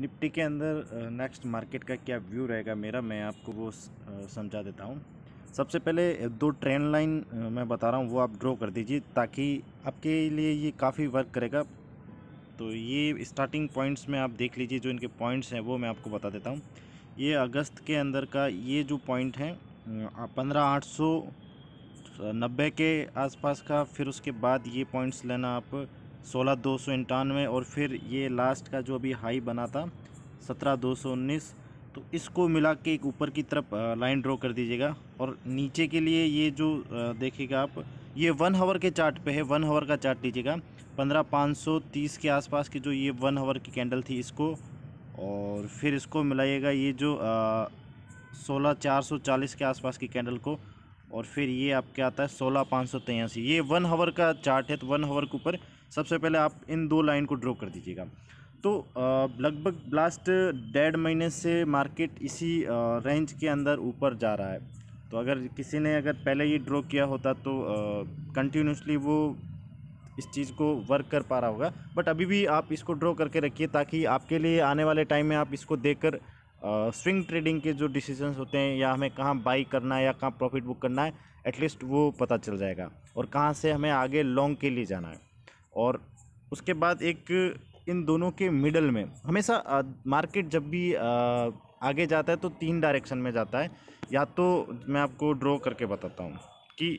Nifty के अंदर next market का क्या व्यू रहेगा मेरा मैं आपको वो समझा देता हूँ सबसे पहले दो ट्रेंड लाइन मैं बता रहा हूँ वो आप ड्रॉ कर दीजिए ताकि आपके लिए ये काफ़ी वर्क करेगा तो ये स्टार्टिंग पॉइंट्स में आप देख लीजिए जो इनके पॉइंट्स हैं वो मैं आपको बता देता हूँ ये अगस्त के अंदर का ये जो पॉइंट है पंद्रह आठ सौ नब्बे के आसपास का फिर उसके बाद ये पॉइंट्स लेना आप सोलह दो सौ इक्यानवे और फिर ये लास्ट का जो अभी हाई बना था सत्रह दो सौ उन्नीस तो इसको मिला के एक ऊपर की तरफ लाइन ड्रॉ कर दीजिएगा और नीचे के लिए ये जो देखिएगा आप ये वन हावर के चार्ट पे है वन हावर का चार्ट लीजिएगा पंद्रह पाँच सौ तीस के आसपास की जो ये वन हावर की कैंडल थी इसको और फिर इसको मिलाइएगा ये जो सोलह चार सौ चालीस के आसपास की कैंडल को और फिर ये आपके आता है सोलह पाँच सौ तेईस ये वन हावर का चार्ट है तो वन हावर के ऊपर सबसे पहले आप इन दो लाइन को ड्रॉ कर दीजिएगा तो लगभग लास्ट डेढ़ महीने से मार्केट इसी रेंज के अंदर ऊपर जा रहा है तो अगर किसी ने अगर पहले ये ड्रॉ किया होता तो कंटिन्यूसली वो इस चीज़ को वर्क कर पा रहा होगा बट अभी भी आप इसको ड्रॉ करके रखिए ताकि आपके लिए आने वाले टाइम में आप इसको देख कर स्विंग ट्रेडिंग के जो डिसीजंस होते हैं या हमें कहाँ बाई करना है या कहाँ प्रॉफिट बुक करना है एटलीस्ट वो पता चल जाएगा और कहाँ से हमें आगे लॉन्ग के लिए जाना है और उसके बाद एक इन दोनों के मिडल में हमेशा मार्केट जब भी आगे जाता है तो तीन डायरेक्शन में जाता है या तो मैं आपको ड्रॉ करके बताता हूँ कि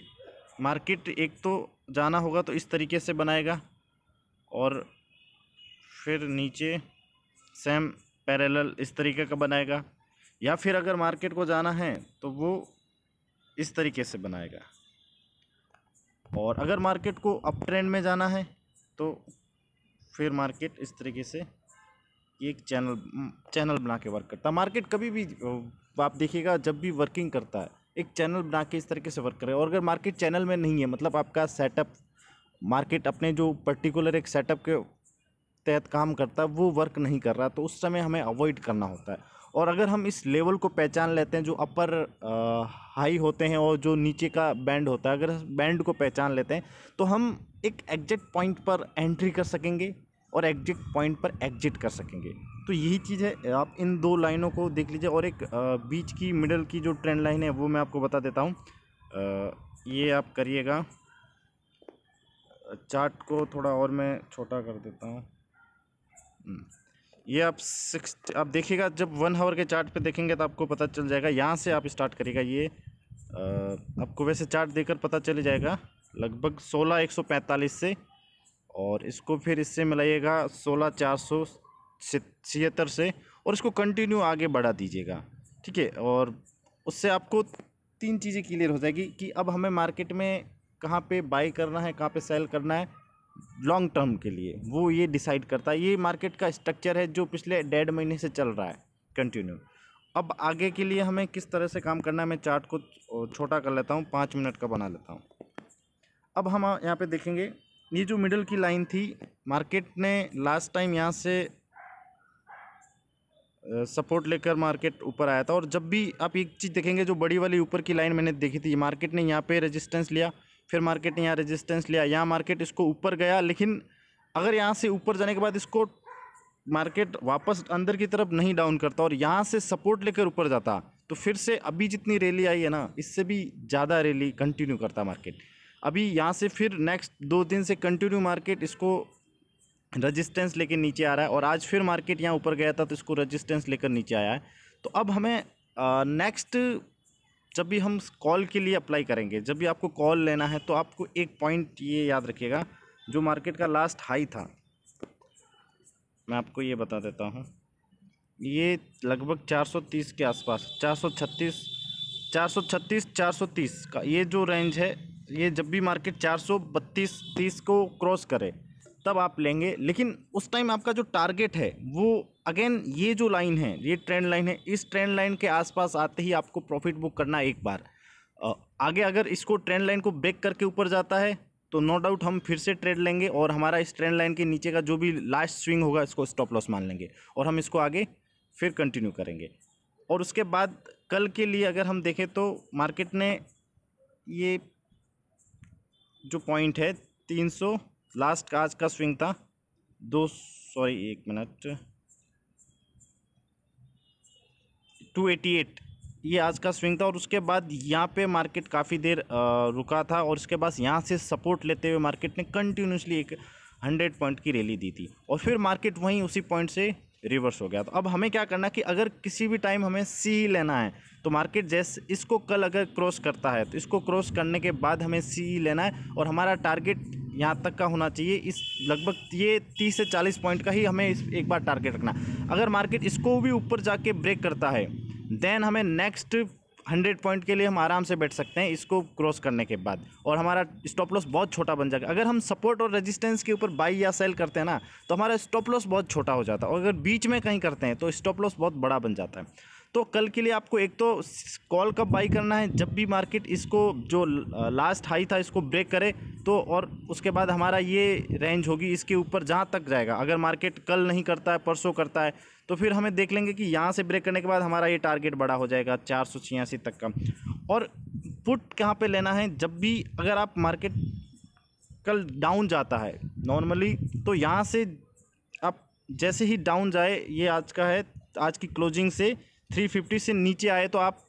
मार्केट एक तो जाना होगा तो इस तरीके से बनाएगा और फिर नीचे सेम पैरेलल इस तरीके का बनाएगा या फिर अगर मार्केट को जाना है तो वो इस तरीके से बनाएगा और अगर मार्केट को अप ट्रेंड में जाना है तो फिर मार्केट इस तरीके से एक चैनल चैनल बना के वर्क करता है मार्केट कभी भी आप देखिएगा जब भी वर्किंग करता है एक चैनल बना के इस तरीके से वर्क करे और अगर मार्केट चैनल में नहीं है मतलब आपका सेटअप मार्केट अपने जो पर्टिकुलर एक सेटअप के तहत काम करता है वो वर्क नहीं कर रहा तो उस समय हमें अवॉइड करना होता है और अगर हम इस लेवल को पहचान लेते हैं जो अपर हाई होते हैं और जो नीचे का बैंड होता है अगर बैंड को पहचान लेते हैं तो हम एक एग्जैक्ट पॉइंट पर एंट्री कर सकेंगे और एग्जैक्ट पॉइंट पर एग्जिट कर सकेंगे तो यही चीज़ है आप इन दो लाइनों को देख लीजिए और एक बीच की मिडल की जो ट्रेंड लाइन है वो मैं आपको बता देता हूँ ये आप करिएगा चार्ट को थोड़ा और मैं छोटा कर देता हूँ हम्म। ये आप सिक्स आप देखिएगा जब वन हावर के चार्ट पे देखेंगे तो आपको पता चल जाएगा यहाँ से आप स्टार्ट करिएगा ये आ, आपको वैसे चार्ट देकर पता चल जाएगा लगभग सोलह एक सौ पैंतालीस से और इसको फिर इससे मिलाइएगा सोलह चार सौ छिहत्तर से और इसको कंटिन्यू आगे बढ़ा दीजिएगा ठीक है और उससे आपको तीन चीज़ें क्लियर हो जाएगी कि अब हमें मार्केट में कहाँ पर बाई करना है कहाँ पर सेल करना है लॉन्ग टर्म के लिए वो ये डिसाइड करता है ये मार्केट का स्ट्रक्चर है जो पिछले डेढ़ महीने से चल रहा है कंटिन्यू अब आगे के लिए हमें किस तरह से काम करना है मैं चार्ट को छोटा कर लेता हूँ पाँच मिनट का बना लेता हूँ अब हम यहाँ पे देखेंगे ये जो मिडल की लाइन थी मार्केट ने लास्ट टाइम यहाँ से सपोर्ट लेकर मार्केट ऊपर आया था और जब भी आप एक चीज़ देखेंगे जो बड़ी वाली ऊपर की लाइन मैंने देखी थी मार्केट ने यहाँ पे रेजिस्टेंस लिया फिर मार्केट यहाँ रेजिस्टेंस लिया यहाँ मार्केट इसको ऊपर गया लेकिन अगर यहाँ से ऊपर जाने के बाद इसको मार्केट वापस अंदर की तरफ नहीं डाउन करता और यहाँ से सपोर्ट लेकर ऊपर जाता तो फिर से अभी जितनी रैली आई है ना इससे भी ज़्यादा रैली कंटिन्यू करता मार्केट अभी यहाँ से फिर नेक्स्ट दो दिन से कंटिन्यू मार्केट इसको रजिस्टेंस लेकर नीचे आ रहा है और आज फिर मार्केट यहाँ ऊपर गया था तो इसको रजिस्टेंस लेकर नीचे आया है तो अब हमें नेक्स्ट जब भी हम कॉल के लिए अप्लाई करेंगे जब भी आपको कॉल लेना है तो आपको एक पॉइंट ये याद रखिएगा जो मार्केट का लास्ट हाई था मैं आपको ये बता देता हूँ ये लगभग 430 के आसपास 436 436 430 का ये जो रेंज है ये जब भी मार्केट 432 30 को क्रॉस करे तब आप लेंगे लेकिन उस टाइम आपका जो टारगेट है वो अगेन ये जो लाइन है ये ट्रेंड लाइन है इस ट्रेंड लाइन के आसपास आते ही आपको प्रॉफिट बुक करना एक बार आगे अगर इसको ट्रेंड लाइन को ब्रेक करके ऊपर जाता है तो नो डाउट हम फिर से ट्रेड लेंगे और हमारा इस ट्रेंड लाइन के नीचे का जो भी लास्ट स्विंग होगा इसको स्टॉप लॉस मान लेंगे और हम इसको आगे फिर कंटिन्यू करेंगे और उसके बाद कल के लिए अगर हम देखें तो मार्केट ने ये जो पॉइंट है तीन सौ लास्ट का आज का स्विंग था दो सॉरी एक मिनट टू एटी एट ये आज का स्विंग था और उसके बाद यहाँ पे मार्केट काफ़ी देर रुका था और उसके बाद यहाँ से सपोर्ट लेते हुए मार्केट ने कंटिन्यूसली एक हंड्रेड पॉइंट की रैली दी थी और फिर मार्केट वहीं उसी पॉइंट से रिवर्स हो गया तो अब हमें क्या करना कि अगर किसी भी टाइम हमें सी लेना है तो मार्केट जैसे इसको कल अगर क्रॉस करता है तो इसको क्रॉस करने के बाद हमें सी लेना है और हमारा टारगेट यहाँ तक का होना चाहिए इस लगभग ये तीस से चालीस पॉइंट का ही हमें इस एक बार टारगेट रखना अगर मार्केट इसको भी ऊपर जाके ब्रेक करता है देन हमें नेक्स्ट हंड्रेड पॉइंट के लिए हम आराम से बैठ सकते हैं इसको क्रॉस करने के बाद और हमारा स्टॉप लॉस बहुत छोटा बन जाएगा अगर हम सपोर्ट और रेजिस्टेंस के ऊपर बाई या सेल करते हैं ना तो हमारा स्टॉप लॉस बहुत छोटा हो जाता है और अगर बीच में कहीं करते हैं तो स्टॉप लॉस बहुत बड़ा बन जाता है तो कल के लिए आपको एक तो कॉल कब बाई करना है जब भी मार्केट इसको जो लास्ट हाई था इसको ब्रेक करे तो और उसके बाद हमारा ये रेंज होगी इसके ऊपर जहाँ तक जाएगा अगर मार्केट कल नहीं करता है परसों करता है तो फिर हमें देख लेंगे कि यहाँ से ब्रेक करने के बाद हमारा ये टारगेट बड़ा हो जाएगा चार सौ छियासी तक का और पुट कहाँ पे लेना है जब भी अगर आप मार्केट कल डाउन जाता है नॉर्मली तो यहाँ से आप जैसे ही डाउन जाए ये आज का है आज की क्लोजिंग से थ्री फिफ्टी से नीचे आए तो आप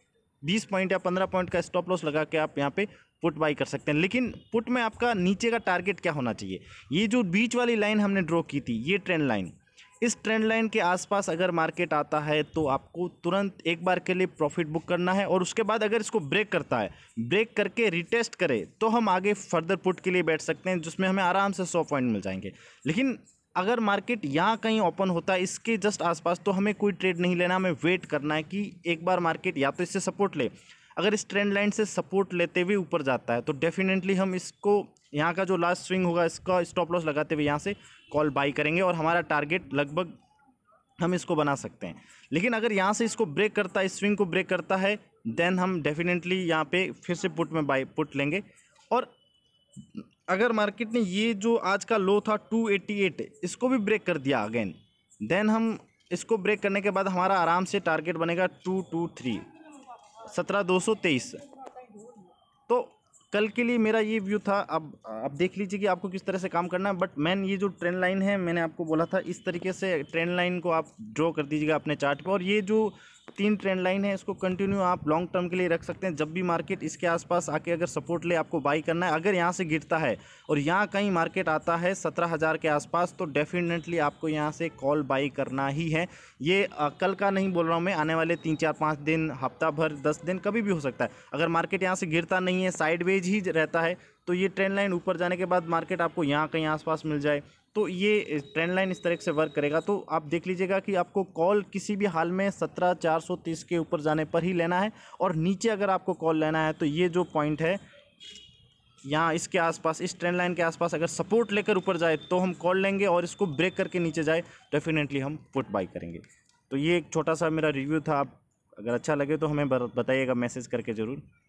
बीस पॉइंट या पंद्रह पॉइंट का स्टॉप लॉस लगा के आप यहाँ पे पुट बाई कर सकते हैं लेकिन पुट में आपका नीचे का टारगेट क्या होना चाहिए ये जो बीच वाली लाइन हमने ड्रॉ की थी ये ट्रेंड लाइन इस ट्रेंड लाइन के आसपास अगर मार्केट आता है तो आपको तुरंत एक बार के लिए प्रॉफिट बुक करना है और उसके बाद अगर इसको ब्रेक करता है ब्रेक करके रिटेस्ट करे तो हम आगे फर्दर पुट के लिए बैठ सकते हैं जिसमें हमें आराम से सौ पॉइंट मिल जाएंगे लेकिन अगर मार्केट यहाँ कहीं ओपन होता है इसके जस्ट आसपास तो हमें कोई ट्रेड नहीं लेना हमें वेट करना है कि एक बार मार्केट या तो इससे सपोर्ट ले अगर इस ट्रेंड लाइन से सपोर्ट लेते हुए ऊपर जाता है तो डेफिनेटली हम इसको यहाँ का जो लास्ट स्विंग होगा इसका स्टॉप लॉस लगाते हुए यहाँ से कॉल बाई करेंगे और हमारा टारगेट लगभग हम इसको बना सकते हैं लेकिन अगर यहाँ से इसको ब्रेक करता है स्विंग को ब्रेक करता है देन हम डेफिनेटली यहाँ पे फिर से पुट में बाई पुट लेंगे और अगर मार्केट ने ये जो आज का लो था 288 इसको भी ब्रेक कर दिया अगेन देन हम इसको ब्रेक करने के बाद हमारा आराम से टारगेट बनेगा टू टू थ्री सत्रह दो सौ तेईस तो कल के लिए मेरा ये व्यू था अब आप देख लीजिए कि आपको किस तरह से काम करना है बट मैन ये जो ट्रेंड लाइन है मैंने आपको बोला था इस तरीके से ट्रेंड लाइन को आप ड्रॉ कर दीजिएगा अपने चार्ट पर और ये जो तीन ट्रेंड लाइन है इसको कंटिन्यू आप लॉन्ग टर्म के लिए रख सकते हैं जब भी मार्केट इसके आसपास आके अगर सपोर्ट ले आपको बाई करना है अगर यहाँ से गिरता है और यहाँ कहीं मार्केट आता है सत्रह हज़ार के आसपास तो डेफिनेटली आपको यहाँ से कॉल बाई करना ही है ये आ, कल का नहीं बोल रहा हूँ मैं आने वाले तीन चार पाँच दिन हफ्ता भर दस दिन कभी भी हो सकता है अगर मार्केट यहाँ से गिरता नहीं है साइडवेज ही रहता है तो ये ट्रेंड लाइन ऊपर जाने के बाद मार्केट आपको यहाँ कहीं आसपास मिल जाए तो ये ट्रेंड लाइन इस तरह से वर्क करेगा तो आप देख लीजिएगा कि आपको कॉल किसी भी हाल में सत्रह चार सौ तीस के ऊपर जाने पर ही लेना है और नीचे अगर आपको कॉल लेना है तो ये जो पॉइंट है यहाँ इसके आसपास इस ट्रेंड लाइन के आसपास अगर सपोर्ट लेकर ऊपर जाए तो हम कॉल लेंगे और इसको ब्रेक करके नीचे जाए डेफिनेटली हम पुट बाई करेंगे तो ये एक छोटा सा मेरा रिव्यू था आप अगर अच्छा लगे तो हमें बताइएगा मैसेज करके ज़रूर